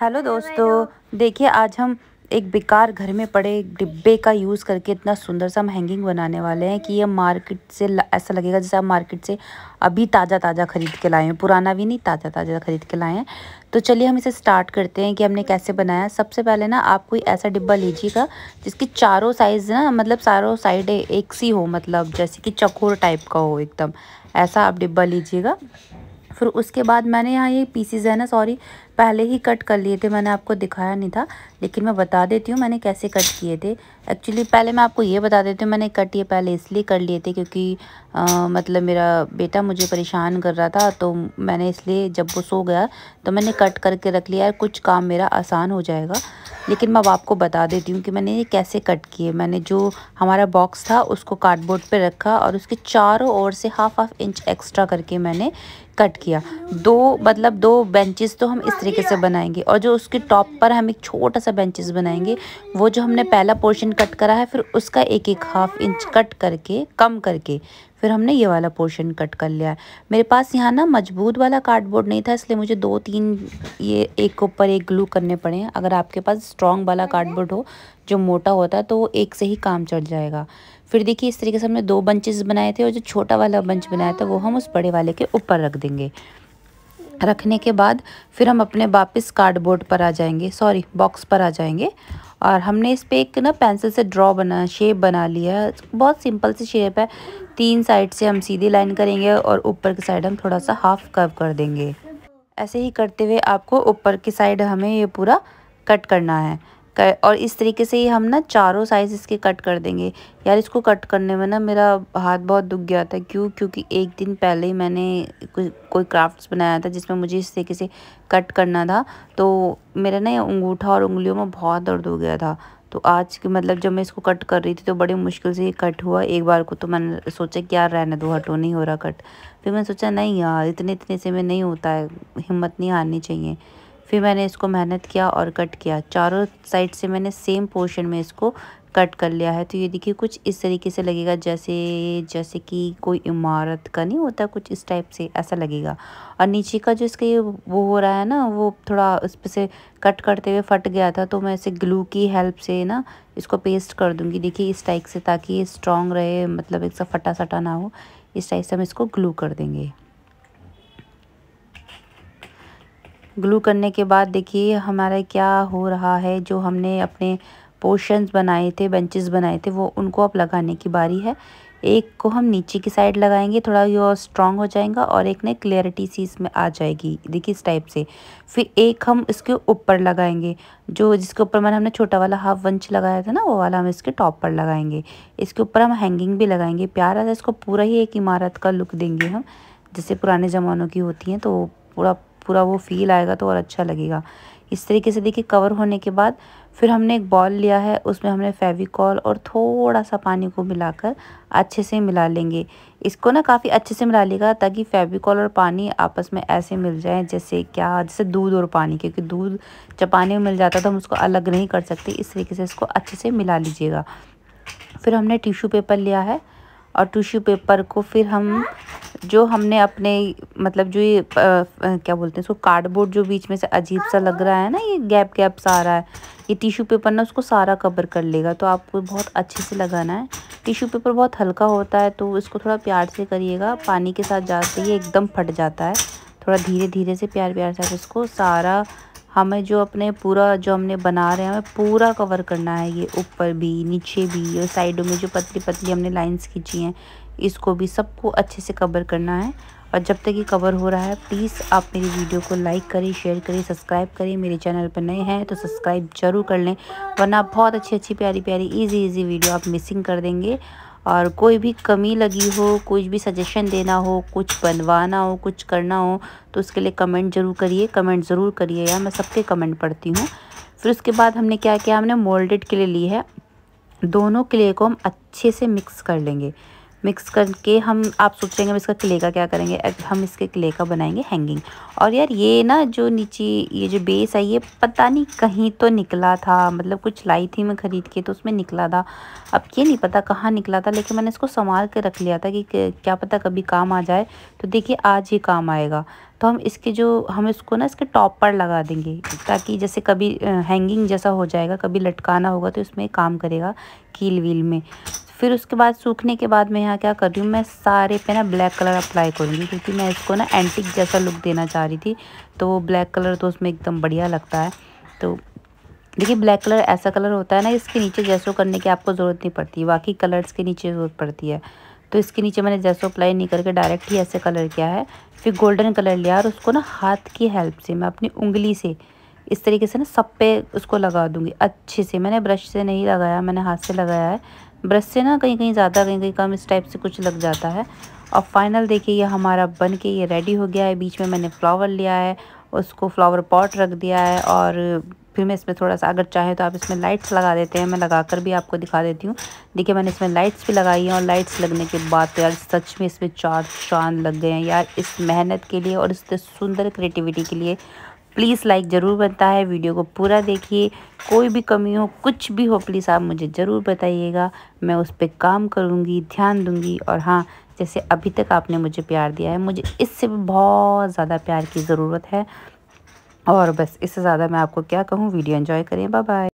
hello दोस्तों देखिए आज हम एक बेकार घर में पड़े डिब्बे का यूज़ करके इतना सुंदर सा हम हैंगिंग बनाने वाले हैं कि ये मार्केट से ऐसा लगेगा जैसे आप मार्केट से अभी ताज़ा ताज़ा खरीद के लाए हैं पुराना भी नहीं ताज़ा ताज़ा खरीद के लाए हैं तो चलिए हम इसे स्टार्ट करते हैं कि हमने कैसे बनाया सबसे पहले ना आप कोई ऐसा डिब्बा लीजिएगा जिसकी चारों साइज़ ना मतलब चारों साइड एक सी हो मतलब जैसे कि चकोर टाइप का हो एकदम ऐसा आप डिब्बा लीजिएगा फिर उसके बाद मैंने यहाँ ये पीसीज है ना सॉरी पहले ही कट कर लिए थे मैंने आपको दिखाया नहीं था लेकिन मैं बता देती हूँ मैंने कैसे कट किए थे एक्चुअली पहले मैं आपको ये बता देती हूँ मैंने कट ये पहले इसलिए कर लिए थे क्योंकि आ, मतलब मेरा बेटा मुझे परेशान कर रहा था तो मैंने इसलिए जब वो सो गया तो मैंने कट करके रख लिया यार कुछ काम मेरा आसान हो जाएगा लेकिन मैं अब आपको बता देती हूँ कि मैंने ये कैसे कट किए मैंने जो हमारा बॉक्स था उसको कार्डबोर्ड पर रखा और उसके चारों ओर से हाफ हाफ इंच एक्स्ट्रा करके मैंने कट किया दो मतलब दो बेंचेस तो हम इस तरीके से बनाएंगे और जो उसके टॉप पर हम एक छोटा सा बेंचेस बनाएंगे वो जो हमने पहला पोर्शन कट करा है फिर उसका एक एक हाफ इंच कट करके कम करके फिर हमने ये वाला पोर्शन कट कर लिया है मेरे पास यहाँ ना मजबूत वाला कार्डबोर्ड नहीं था इसलिए मुझे दो तीन ये एक ऊपर एक ग्लू करने पड़े हैं अगर आपके पास स्ट्रॉन्ग वाला कार्डबोर्ड हो जो मोटा होता है तो वो एक से ही काम चल जाएगा फिर देखिए इस तरीके से हमने दो बंचेस बनाए थे और जो छोटा वाला बंच बनाया था वो हम उस बड़े वाले के ऊपर रख देंगे रखने के बाद फिर हम अपने वापस कार्डबोर्ड पर आ जाएंगे सॉरी बॉक्स पर आ जाएंगे और हमने इस पर एक ना पेंसिल से ड्रॉ बना शेप बना लिया है बहुत सिंपल सी शेप है तीन साइड से हम सीधी लाइन करेंगे और ऊपर की साइड हम थोड़ा सा हाफ कर्व कर देंगे ऐसे ही करते हुए आपको ऊपर की साइड हमें ये पूरा कट करना है कर और इस तरीके से ही हम ना चारों साइज़ इसके कट कर देंगे यार इसको कट करने में ना मेरा हाथ बहुत दुख गया था क्यों क्योंकि एक दिन पहले ही मैंने कोई कोई क्राफ्ट्स बनाया था जिसमें मुझे इस तरीके से कट करना था तो मेरा ना अंगूठा और उंगलियों में बहुत दर्द हो गया था तो आज के मतलब जब मैं इसको कट कर रही थी तो बड़ी मुश्किल से ये कट हुआ एक बार को तो मैंने सोचा कि यार रहने दो हटो नहीं हो रहा कट फिर मैंने सोचा नहीं यार इतने इतने से में नहीं होता है हिम्मत नहीं हारनी चाहिए फिर मैंने इसको मेहनत किया और कट किया चारों साइड से मैंने सेम पोर्शन में इसको कट कर लिया है तो ये देखिए कुछ इस तरीके से लगेगा जैसे जैसे कि कोई इमारत का नहीं होता कुछ इस टाइप से ऐसा लगेगा और नीचे का जो इसका ये वो हो रहा है ना वो थोड़ा उस पर से कट करते हुए फट गया था तो मैं इसे ग्लू की हेल्प से ना इसको पेस्ट कर दूँगी देखिए इस टाइप से ताकि ये स्ट्रॉन्ग रहे मतलब एक सा फटा सटा ना हो इस टाइप से हम इसको ग्लू कर देंगे ग्लू करने के बाद देखिए हमारा क्या हो रहा है जो हमने अपने पोर्शंस बनाए थे बेंचेस बनाए थे वो उनको अब लगाने की बारी है एक को हम नीचे की साइड लगाएंगे थोड़ा ये और स्ट्रॉन्ग हो जाएगा और एक ने क्लियरिटी सी इसमें आ जाएगी देखिए इस टाइप से फिर एक हम इसके ऊपर लगाएंगे जो जिसके ऊपर मैंने हमने छोटा वाला हाफ वंच लगाया था ना वो वाला हम इसके टॉप पर लगाएंगे इसके ऊपर हम हैंगिंग भी लगाएंगे प्यारा था इसको पूरा ही एक इमारत का लुक देंगे हम जैसे पुराने ज़मानों की होती हैं तो पूरा पूरा वो फील आएगा तो और अच्छा लगेगा इस तरीके से देखिए कवर होने के बाद फिर हमने एक बॉल लिया है उसमें हमने फेविकॉल और थोड़ा सा पानी को मिलाकर अच्छे से मिला लेंगे इसको ना काफ़ी अच्छे से मिला लेगा ताकि फेविकॉल और पानी आपस में ऐसे मिल जाए जैसे क्या जैसे दूध और पानी क्योंकि दूध जब पानी में मिल जाता तो हम उसको अलग नहीं कर सकते इस तरीके से इसको अच्छे से मिला लीजिएगा फिर हमने टिश्यू पेपर लिया है और टिश्यू पेपर को फिर हम जो हमने अपने मतलब जो ये आ, आ, क्या बोलते हैं उसको कार्डबोर्ड जो बीच में से अजीब सा लग रहा है ना ये गैप गैप सा आ रहा है ये टिश्यू पेपर ना उसको सारा कवर कर लेगा तो आपको बहुत अच्छे से लगाना है टिश्यू पेपर बहुत हल्का होता है तो इसको थोड़ा प्यार से करिएगा पानी के साथ जाते ही एकदम फट जाता है थोड़ा धीरे धीरे से प्यार प्यार से इसको सारा हमें जो अपने पूरा जो हमने बना रहे हैं हमें पूरा कवर करना है ये ऊपर भी नीचे भी और साइडों में जो पतली पतली हमने लाइंस खींची हैं इसको भी सबको अच्छे से कवर करना है और जब तक ये कवर हो रहा है प्लीज़ आप मेरी वीडियो को लाइक करें शेयर करें सब्सक्राइब करें मेरे चैनल पर नए हैं तो सब्सक्राइब ज़रूर कर लें वरना बहुत अच्छी अच्छी प्यारी प्यारी इजी ईजी वीडियो आप मिसिंग कर देंगे और कोई भी कमी लगी हो कुछ भी सजेशन देना हो कुछ बनवाना हो कुछ करना हो तो उसके लिए कमेंट ज़रूर करिए कमेंट ज़रूर करिए यार मैं सबके कमेंट पढ़ती हूँ फिर उसके बाद हमने क्या किया हमने मोल्डेड के लिए ली है दोनों क्ले को हम अच्छे से मिक्स कर लेंगे मिक्स करके हम आप सोचेंगे हम इसका क्ले का क्या करेंगे हम इसके क्ले का बनाएंगे हैंगिंग और यार ये ना जो नीचे ये जो बेस है ये पता नहीं कहीं तो निकला था मतलब कुछ लाई थी मैं ख़रीद के तो उसमें निकला था अब ये नहीं पता कहाँ निकला था लेकिन मैंने इसको संभाल के रख लिया था कि क्या पता कभी काम आ जाए तो देखिए आज ही काम आएगा तो हम इसके जो हम इसको ना इसके टॉप पर लगा देंगे ताकि जैसे कभी हैंगिंग जैसा हो जाएगा कभी लटकाना होगा तो इसमें काम करेगा कील वील में फिर उसके बाद सूखने के बाद मैं यहाँ क्या कर रही हूँ मैं सारे पे ना ब्लैक कलर अप्लाई करूँगी क्योंकि मैं इसको ना एंटिक जैसा लुक देना चाह रही थी तो ब्लैक कलर तो उसमें एकदम बढ़िया लगता है तो देखिए ब्लैक कलर ऐसा कलर होता है ना इसके नीचे जैसो करने की आपको ज़रूरत नहीं पड़ती बाकी कलर्स के नीचे ज़रूरत पड़ती है तो इसके नीचे मैंने जैसो अप्लाई नहीं करके डायरेक्ट ही ऐसे कलर किया है फिर गोल्डन कलर लिया और उसको ना हाथ की हेल्प से मैं अपनी उंगली से इस तरीके से ना सब पे उसको लगा दूंगी अच्छे से मैंने ब्रश से नहीं लगाया मैंने हाथ से लगाया है ब्रश से ना कहीं कहीं ज़्यादा कहीं कहीं कम इस टाइप से कुछ लग जाता है और फाइनल देखिए ये हमारा बन के ये रेडी हो गया है बीच में मैंने फ्लावर लिया है उसको फ्लावर पॉट रख दिया है और फिर मैं इसमें थोड़ा सा अगर चाहे तो आप इसमें लाइट्स लगा देते हैं मैं लगा कर भी आपको दिखा देती हूँ देखिए मैंने इसमें लाइट्स भी लगाई हैं और लाइट्स लगने के बाद तो यार सच में इसमें चार चांद लग गए हैं यार इस मेहनत के लिए और इस सुंदर क्रिएटिविटी के लिए प्लीज़ लाइक ज़रूर बनता है वीडियो को पूरा देखिए कोई भी कमी हो कुछ भी हो प्लीज़ आप मुझे ज़रूर बताइएगा मैं उस पर काम करूँगी ध्यान दूँगी और हाँ जैसे अभी तक आपने मुझे प्यार दिया है मुझे इससे भी बहुत ज़्यादा प्यार की ज़रूरत है और बस इससे ज़्यादा मैं आपको क्या कहूँ वीडियो एंजॉय करें बाय बाय